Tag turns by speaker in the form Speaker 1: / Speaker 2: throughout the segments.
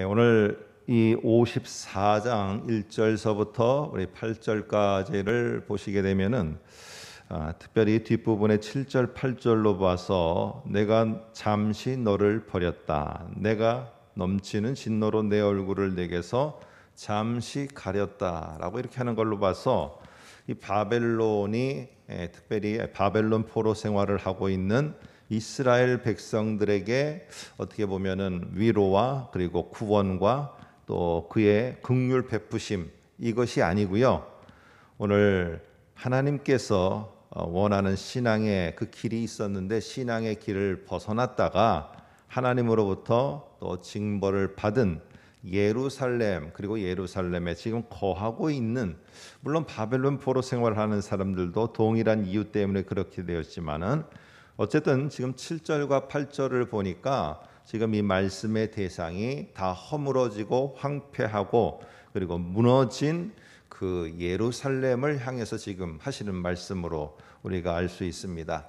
Speaker 1: 예, 오늘 이 54장 1절서부터 우리 8절까지를 보시게 되면은 아, 특별히 뒷부분의 7절 8절로 봐서 내가 잠시 너를 버렸다. 내가 넘치는 진노로 내 얼굴을 내게서 잠시 가렸다라고 이렇게 하는 걸로 봐서 이 바벨론이 예, 특별히 바벨론 포로 생활을 하고 있는 이스라엘 백성들에게 어떻게 보면은 위로와 그리고 구원과 또 그의 긍휼 베푸심 이것이 아니고요. 오늘 하나님께서 어, 원하는 신앙의 그 길이 있었는데 신앙의 길을 벗어났다가 하나님으로부터 또 징벌을 받은 예루살렘 그리고 예루살렘에 지금 거하고 있는 물론 바벨론 포로 생활하는 사람들도 동일한 이유 때문에 그렇게 되었지만은 어쨌든 지금 7절과 8절을 보니까 지금 이 말씀의 대상이 다 허물어지고 황폐하고 그리고 무너진 그 예루살렘을 향해서 지금 하시는 말씀으로 우리가 알 수 있습니다.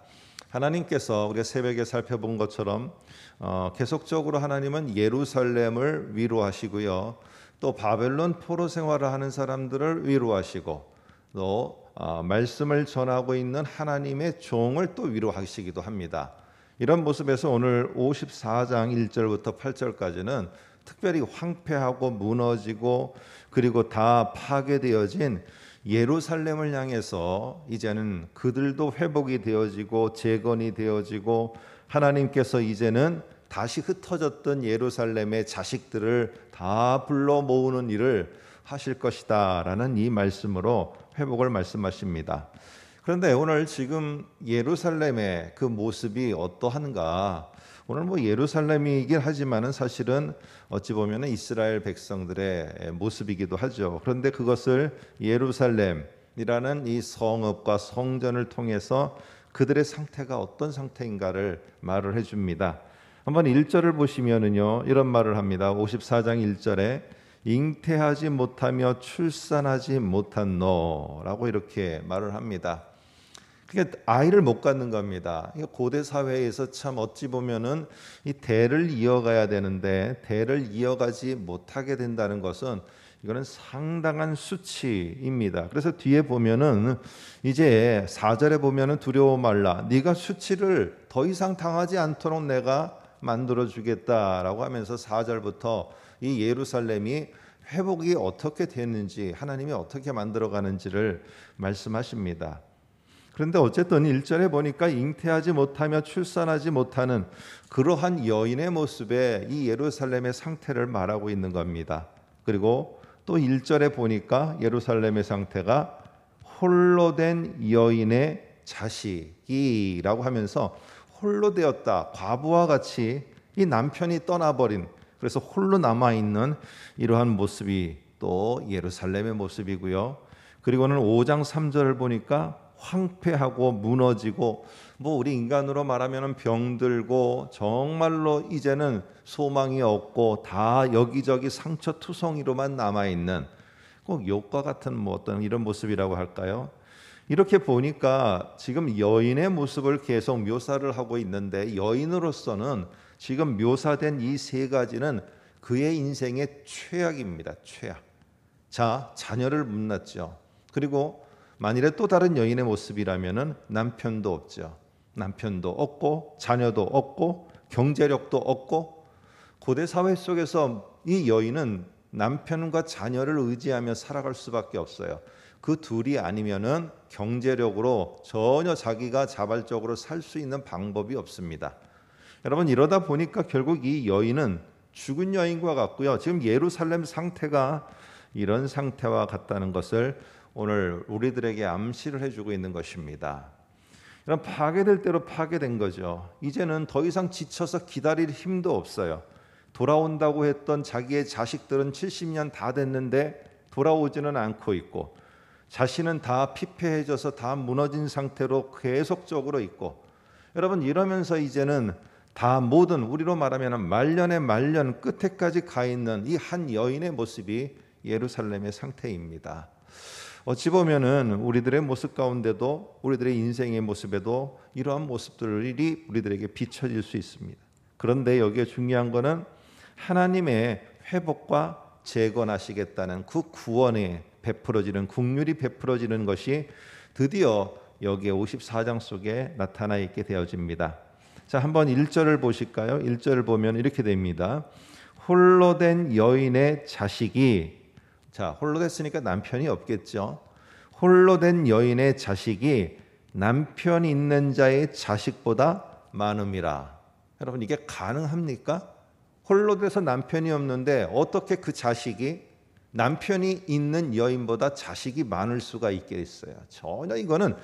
Speaker 1: 하나님께서 우리가 새벽에 살펴본 것처럼 어, 계속적으로 하나님은 예루살렘을 위로하시고요. 또 바벨론 포로 생활을 하는 사람들을 위로하시고 또 어, 말씀을 전하고 있는 하나님의 종을 또 위로하시기도 합니다. 이런 모습에서 오늘 54장 1절부터 8절까지는 특별히 황폐하고 무너지고 그리고 다 파괴되어진 예루살렘을 향해서 이제는 그들도 회복이 되어지고 재건이 되어지고 하나님께서 이제는 다시 흩어졌던 예루살렘의 자식들을 다 불러 모으는 일을 하실 것이다라는 이 말씀으로 회복을 말씀하십니다. 그런데 오늘 지금 예루살렘의 그 모습이 어떠한가? 오늘 뭐 예루살렘이긴 하지만은 사실은 어찌 보면 이스라엘 백성들의 모습이기도 하죠. 그런데 그것을 예루살렘이라는 이 성읍과 성전을 통해서 그들의 상태가 어떤 상태인가를 말을 해줍니다. 한번 1절을 보시면은요 이런 말을 합니다. 54장 1절에 잉태하지 못하며 출산하지 못한 너라고 이렇게 말을 합니다. 그게 아이를 못 갖는 겁니다. 고대 사회에서 참 어찌 보면은 이 대를 이어가야 되는데 대를 이어가지 못하게 된다는 것은 이거는 상당한 수치입니다. 그래서 뒤에 보면은 이제 4절에 보면은 두려워 말라. 네가 수치를 더 이상 당하지 않도록 내가 만들어 주겠다라고 하면서 4절부터 이 예루살렘이 회복이 어떻게 됐는지 하나님이 어떻게 만들어 가는지를 말씀하십니다. 그런데 어쨌든 1절에 보니까 잉태하지 못하며 출산하지 못하는 그러한 여인의 모습에 이 예루살렘의 상태를 말하고 있는 겁니다. 그리고 또 1절에 보니까 예루살렘의 상태가 홀로 된 여인의 자식이라고 하면서 홀로 되었다. 과부와 같이 이 남편이 떠나버린 그래서 홀로 남아 있는 이러한 모습이 또 예루살렘의 모습이고요. 그리고는 5장 3절을 보니까 황폐하고 무너지고 뭐 우리 인간으로 말하면 병들고 정말로 이제는 소망이 없고 다 여기저기 상처 투성이로만 남아 있는 꼭 욕과 같은 뭐 어떤 이런 모습이라고 할까요? 이렇게 보니까 지금 여인의 모습을 계속 묘사를 하고 있는데 여인으로서는 지금 묘사된 이 세 가지는 그의 인생의 최악입니다. 최악. 자, 자녀를 못났죠. 그리고 만일에 또 다른 여인의 모습이라면은 남편도 없죠. 남편도 없고 자녀도 없고 경제력도 없고 고대 사회 속에서 이 여인은 남편과 자녀를 의지하며 살아갈 수밖에 없어요. 그 둘이 아니면은 경제력으로 전혀 자기가 자발적으로 살 수 있는 방법이 없습니다. 여러분 이러다 보니까 결국 이 여인은 죽은 여인과 같고요. 지금 예루살렘 상태가 이런 상태와 같다는 것을 오늘 우리들에게 암시를 해주고 있는 것입니다. 파괴될 대로 파괴된 거죠. 이제는 더 이상 지쳐서 기다릴 힘도 없어요. 돌아온다고 했던 자기의 자식들은 70년 다 됐는데 돌아오지는 않고 있고 자신은 다 피폐해져서 다 무너진 상태로 계속적으로 있고 여러분 이러면서 이제는 다 모든 우리로 말하면 말년에 말년 끝에까지 가 있는 이 한 여인의 모습이 예루살렘의 상태입니다. 어찌 보면은 우리들의 모습 가운데도 우리들의 인생의 모습에도 이러한 모습들이 우리들에게 비춰질 수 있습니다. 그런데 여기에 중요한 것은 하나님의 회복과 재건하시겠다는 그 구원에 베풀어지는 국률이 베풀어지는 것이 드디어 여기에 54장 속에 나타나 있게 되어집니다. 자, 한번 1절을 보실까요? 1절을 보면 이렇게 됩니다. 홀로 된 여인의 자식이 자, 홀로 됐으니까 남편이 없겠죠. 홀로 된 여인의 자식이 남편 있는 자의 자식보다 많음이라. 여러분 이게 가능합니까? 홀로 돼서 남편이 없는데 어떻게 그 자식이 남편이 있는 여인보다 자식이 많을 수가 있겠어요? 전혀 이거는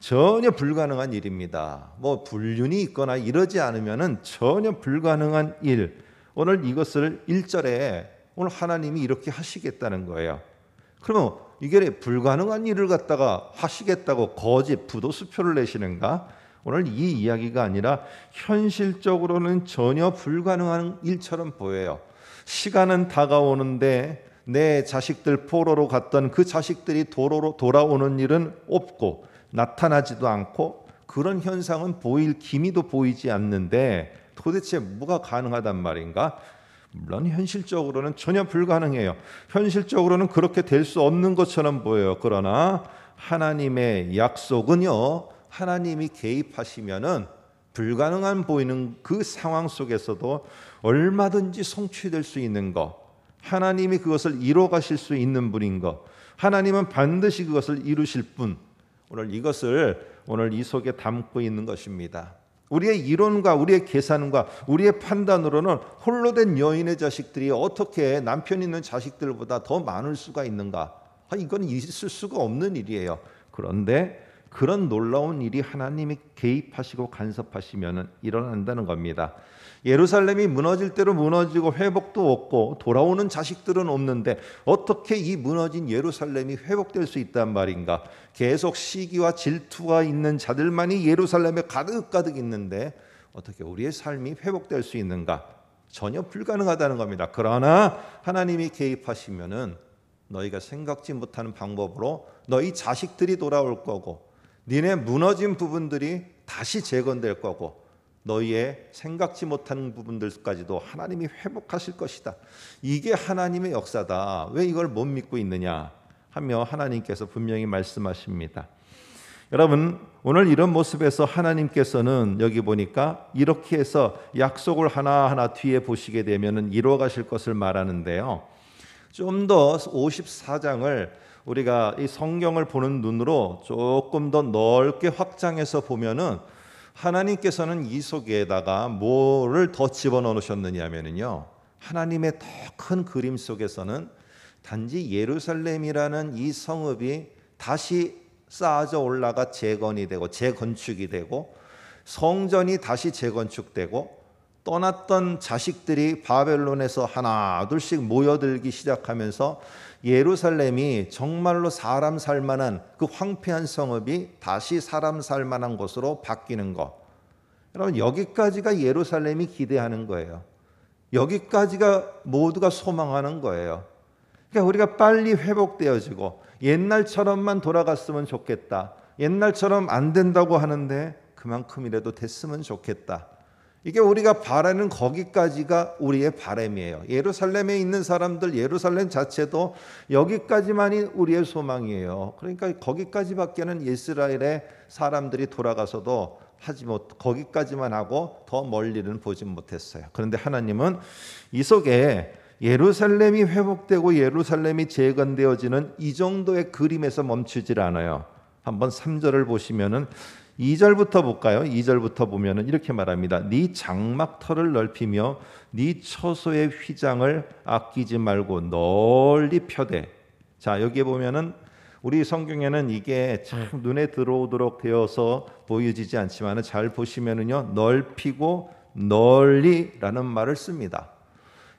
Speaker 1: 전혀 불가능한 일입니다. 뭐 불륜이 있거나 이러지 않으면은 전혀 불가능한 일. 오늘 이것을 1절에 오늘 하나님이 이렇게 하시겠다는 거예요. 그러면 이게 불가능한 일을 갖다가 하시겠다고 거짓 부도수표를 내시는가? 오늘 이 이야기가 아니라 현실적으로는 전혀 불가능한 일처럼 보여요. 시간은 다가오는데 내 자식들 포로로 갔던 그 자식들이 도로로 돌아오는 일은 없고 나타나지도 않고 그런 현상은 보일 기미도 보이지 않는데 도대체 뭐가 가능하단 말인가? 물론 현실적으로는 전혀 불가능해요. 현실적으로는 그렇게 될 수 없는 것처럼 보여요. 그러나 하나님의 약속은요, 하나님이 개입하시면은 불가능한 보이는 그 상황 속에서도 얼마든지 성취될 수 있는 것, 하나님이 그것을 이뤄 가실 수 있는 분인 것, 하나님은 반드시 그것을 이루실 분. 오늘 이것을 오늘 이 속에 담고 있는 것입니다. 우리의 이론과 우리의 계산과 우리의 판단으로는 홀로 된 여인의 자식들이 어떻게 남편 있는 자식들보다 더 많을 수가 있는가? 아, 이건 있을 수가 없는 일이에요. 그런데 그런 놀라운 일이 하나님이 개입하시고 간섭하시면 일어난다는 겁니다. 예루살렘이 무너질 대로 무너지고 회복도 없고 돌아오는 자식들은 없는데 어떻게 이 무너진 예루살렘이 회복될 수 있단 말인가? 계속 시기와 질투가 있는 자들만이 예루살렘에 가득가득 있는데 어떻게 우리의 삶이 회복될 수 있는가? 전혀 불가능하다는 겁니다. 그러나 하나님이 개입하시면은 너희가 생각지 못하는 방법으로 너희 자식들이 돌아올 거고 니네 무너진 부분들이 다시 재건될 거고 너희의 생각지 못한 부분들까지도 하나님이 회복하실 것이다. 이게 하나님의 역사다. 왜 이걸 못 믿고 있느냐 하며 하나님께서 분명히 말씀하십니다. 여러분, 오늘 이런 모습에서 하나님께서는 여기 보니까 이렇게 해서 약속을 하나하나 뒤에 보시게 되면 이루어 가실 것을 말하는데요. 좀 더 54장을 우리가 이 성경을 보는 눈으로 조금 더 넓게 확장해서 보면은 하나님께서는 이 속에다가 뭐를 더집어넣으셨느냐 하면은요. 하나님의 더 큰 그림 속에서는 단지 예루살렘이라는 이 성읍이 다시 쌓아져 올라가 재건이 되고 재건축이 되고 성전이 다시 재건축되고 떠났던 자식들이 바벨론에서 하나 둘씩 모여들기 시작하면서 예루살렘이 정말로 사람 살 만한 그 황폐한 성읍이 다시 사람 살 만한 곳으로 바뀌는 것. 여러분 여기까지가 예루살렘이 기대하는 거예요. 여기까지가 모두가 소망하는 거예요. 그러니까 우리가 빨리 회복되어지고 옛날처럼만 돌아갔으면 좋겠다. 옛날처럼 안 된다고 하는데 그만큼이라도 됐으면 좋겠다. 이게 우리가 바라는 거기까지가 우리의 바램이에요. 예루살렘에 있는 사람들, 예루살렘 자체도 여기까지만이 우리의 소망이에요. 그러니까 거기까지밖에는 이스라엘의 사람들이 돌아가서도 하지 못, 거기까지만 하고 더 멀리는 보지 못했어요. 그런데 하나님은 이 속에 예루살렘이 회복되고 예루살렘이 재건되어지는 이 정도의 그림에서 멈추질 않아요. 한번 3절을 보시면은 2절부터 볼까요? 2절부터 보면은 이렇게 말합니다. 네 장막터를 넓히며 네 처소의 휘장을 아끼지 말고 널리 펴대. 자, 여기에 보면은 우리 성경에는 이게 참 네. 눈에 들어오도록 되어서 보여지지 않지만은 잘 보시면은요. 넓히고 널리라는 말을 씁니다.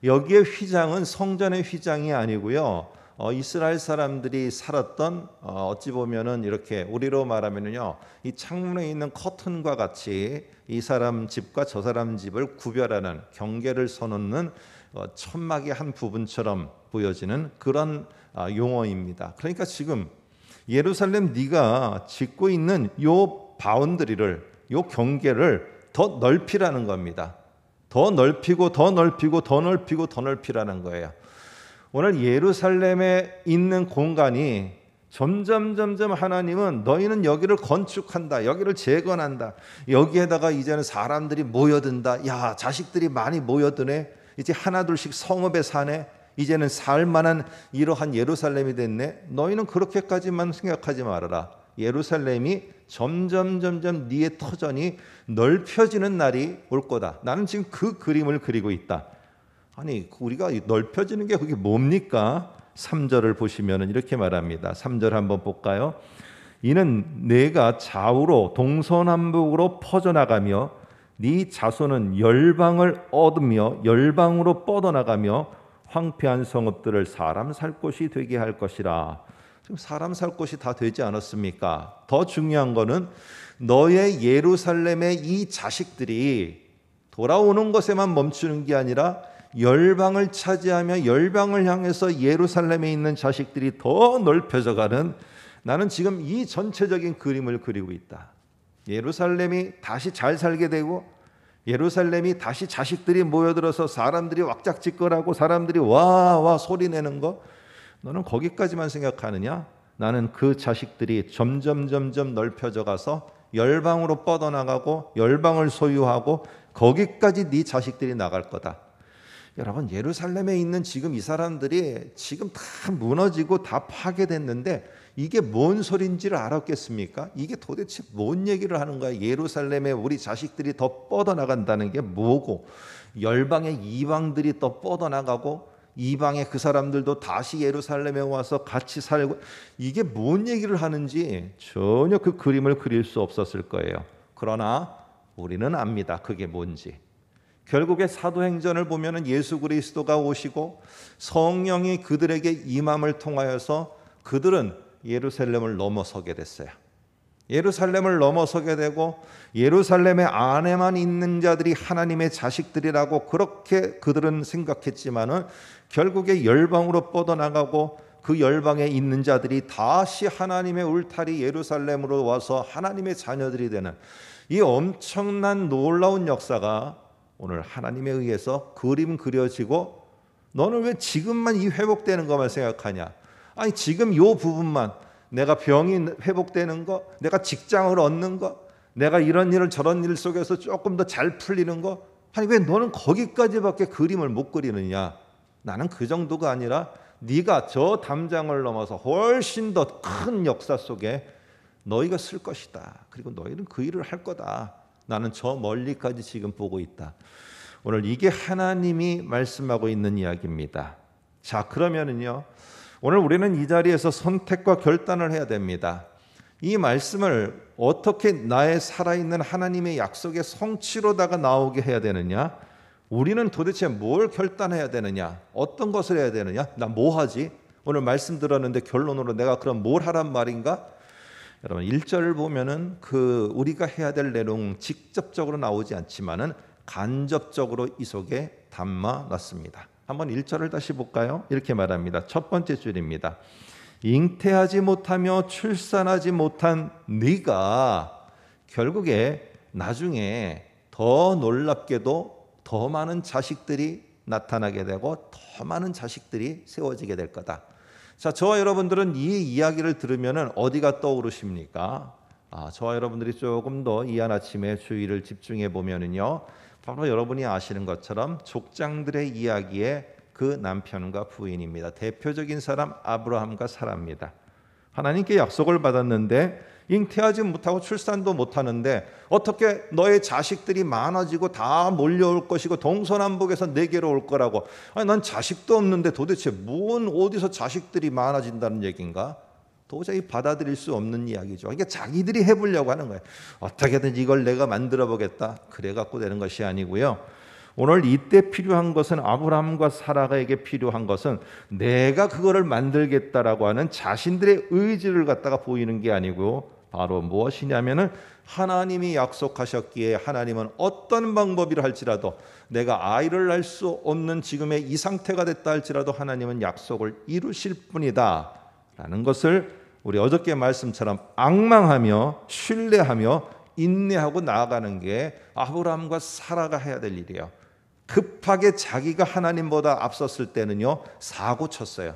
Speaker 1: 여기에 휘장은 성전의 휘장이 아니고요. 어, 이스라엘 사람들이 살았던 어, 찌 보면은 이렇게 우리로 말하면은요 이 창문에 있는 커튼과 같이 이 사람 집과 저 사람 집을 구별하는 경계를 서놓는 어, 천막의 한 부분처럼 보여지는 그런 어, 용어입니다. 그러니까 지금 예루살렘 네가 짓고 있는 요 바운드리를 요 경계를 더 넓히라는 겁니다. 더 넓히고 더 넓히고 더 넓히고 더 넓히라는 거예요. 오늘 예루살렘에 있는 공간이 점점 점점 하나님은 너희는 여기를 건축한다. 여기를 재건한다. 여기에다가 이제는 사람들이 모여든다. 야, 자식들이 많이 모여드네. 이제 하나둘씩 성읍에 사네. 이제는 살 만한 이러한 예루살렘이 됐네. 너희는 그렇게까지만 생각하지 말아라. 예루살렘이 점점 점점 네의 터전이 넓혀지는 날이 올 거다. 나는 지금 그 그림을 그리고 있다. 아니 그 우리가 넓혀지는 게 그게 뭡니까? 3절을 보시면 이렇게 말합니다. 3절 한번 볼까요? 이는 내가 좌우로 동서남북으로 퍼져나가며 네 자손은 열방을 얻으며 열방으로 뻗어나가며 황폐한 성읍들을 사람 살 곳이 되게 할 것이라. 지금 사람 살 곳이 다 되지 않았습니까? 더 중요한 거는 너의 예루살렘의 이 자식들이 돌아오는 것에만 멈추는 게 아니라 열방을 차지하며 열방을 향해서 예루살렘에 있는 자식들이 더 넓혀져 가는 나는 지금 이 전체적인 그림을 그리고 있다. 예루살렘이 다시 잘 살게 되고 예루살렘이 다시 자식들이 모여들어서 사람들이 왁작지껄하고 사람들이 와와 소리 내는 거 너는 거기까지만 생각하느냐? 나는 그 자식들이 점점 점점 넓혀져 가서 열방으로 뻗어나가고 열방을 소유하고 거기까지 네 자식들이 나갈 거다. 여러분 예루살렘에 있는 지금 이 사람들이 지금 다 무너지고 다 파괴됐는데 이게 뭔 소린지를 알았겠습니까? 이게 도대체 뭔 얘기를 하는 거야? 예루살렘에 우리 자식들이 더 뻗어나간다는 게 뭐고 열방의 이방들이 더 뻗어나가고 이방의 그 사람들도 다시 예루살렘에 와서 같이 살고 이게 뭔 얘기를 하는지 전혀 그 그림을 그릴 수 없었을 거예요. 그러나 우리는 압니다. 그게 뭔지. 결국에 사도행전을 보면 예수 그리스도가 오시고 성령이 그들에게 임함을 통하여서 그들은 예루살렘을 넘어서게 됐어요. 예루살렘을 넘어서게 되고 예루살렘의 안에만 있는 자들이 하나님의 자식들이라고 그렇게 그들은 생각했지만은 결국에 열방으로 뻗어나가고 그 열방에 있는 자들이 다시 하나님의 울타리 예루살렘으로 와서 하나님의 자녀들이 되는 이 엄청난 놀라운 역사가 오늘 하나님에 의해서 그림 그려지고 너는 왜 지금만 이 회복되는 것만 생각하냐? 아니 지금 요 부분만 내가 병이 회복되는 거, 내가 직장을 얻는 거, 내가 이런 일을 저런 일 속에서 조금 더 잘 풀리는 거, 아니 왜 너는 거기까지밖에 그림을 못 그리느냐? 나는 그 정도가 아니라 네가 저 담장을 넘어서 훨씬 더 큰 역사 속에 너희가 쓸 것이다. 그리고 너희는 그 일을 할 거다. 나는 저 멀리까지 지금 보고 있다. 오늘 이게 하나님이 말씀하고 있는 이야기입니다. 자, 그러면은요. 오늘 우리는 이 자리에서 선택과 결단을 해야 됩니다. 이 말씀을 어떻게 나의 살아있는 하나님의 약속의 성취로다가 나오게 해야 되느냐? 우리는 도대체 뭘 결단해야 되느냐? 어떤 것을 해야 되느냐? 나뭐 하지? 오늘 말씀 들었는데 결론으로 내가 그럼 뭘 하란 말인가? 여러분 1절을 보면은 그 우리가 해야 될 내용 직접적으로 나오지 않지만은 간접적으로 이 속에 담아 놨습니다. 한번 1절을 다시 볼까요? 이렇게 말합니다. 첫 번째 줄입니다. 잉태하지 못하며 출산하지 못한 네가 결국에 나중에 더 놀랍게도 더 많은 자식들이 나타나게 되고 더 많은 자식들이 세워지게 될 거다. 자, 저와 여러분들은 이 이야기를 들으면 어디가 떠오르십니까? 아, 저와 여러분들이 조금 더 이한 아침에 주의를 집중해 보면은요. 바로 여러분이 아시는 것처럼 족장들의 이야기에 그 남편과 부인입니다. 대표적인 사람 아브라함과 사라입니다. 하나님께 약속을 받았는데 잉태하지 못하고 출산도 못하는데 어떻게 너의 자식들이 많아지고 다 몰려올 것이고 동서남북에서 내게로 올 거라고 아니 난 자식도 없는데 도대체 뭔 어디서 자식들이 많아진다는 얘기인가? 도저히 받아들일 수 없는 이야기죠. 그러니까 자기들이 해보려고 하는 거예요. 어떻게든 이걸 내가 만들어 보겠다. 그래 갖고 되는 것이 아니고요. 오늘 이때 필요한 것은 아브라함과 사라가에게 필요한 것은 내가 그거를 만들겠다라고 하는 자신들의 의지를 갖다가 보이는 게 아니고 바로 무엇이냐면은 하나님이 약속하셨기에 하나님은 어떤 방법이라 할지라도 내가 아이를 낳을 수 없는 지금의 이 상태가 됐다 할지라도 하나님은 약속을 이루실 뿐이다라는 것을 우리 어저께 말씀처럼 악망하며 신뢰하며 인내하고 나아가는 게 아브라함과 사라가 해야 될 일이에요. 급하게 자기가 하나님보다 앞섰을 때는요 사고 쳤어요.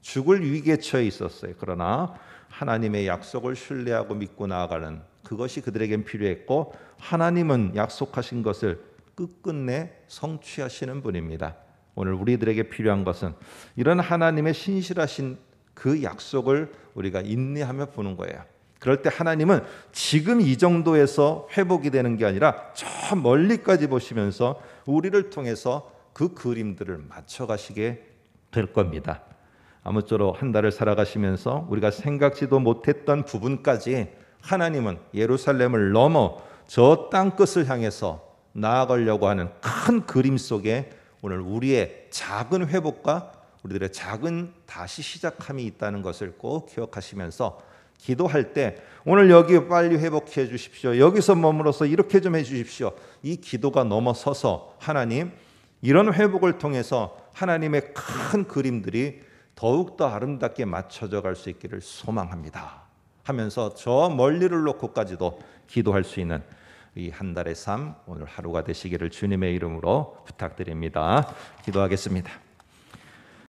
Speaker 1: 죽을 위기에 처해 있었어요. 그러나 하나님의 약속을 신뢰하고 믿고 나아가는 그것이 그들에겐 필요했고 하나님은 약속하신 것을 끝끝내 성취하시는 분입니다. 오늘 우리들에게 필요한 것은 이런 하나님의 신실하신 그 약속을 우리가 인내하며 보는 거예요. 그럴 때 하나님은 지금 이 정도에서 회복이 되는 게 아니라 저 멀리까지 보시면서 우리를 통해서 그 그림들을 맞춰 가시게 될 겁니다. 아무쪼록 한 달을 살아가시면서 우리가 생각지도 못했던 부분까지 하나님은 예루살렘을 넘어 저 땅 끝을 향해서 나아가려고 하는 큰 그림 속에 오늘 우리의 작은 회복과 우리들의 작은 다시 시작함이 있다는 것을 꼭 기억하시면서 기도할 때 오늘 여기 빨리 회복해 주십시오. 여기서 머물어서 이렇게 좀 해 주십시오. 이 기도가 넘어서서 하나님 이런 회복을 통해서 하나님의 큰 그림들이 더욱더 아름답게 맞춰져 갈 수 있기를 소망합니다. 하면서 저 멀리를 놓고까지도 기도할 수 있는 이 한 달의 삶 오늘 하루가 되시기를 주님의 이름으로 부탁드립니다. 기도하겠습니다.